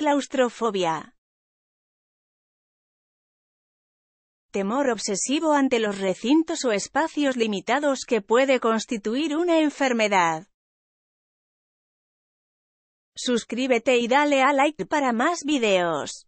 Claustrofobia. Temor obsesivo ante los recintos o espacios limitados que puede constituir una enfermedad. Suscríbete y dale a like para más videos.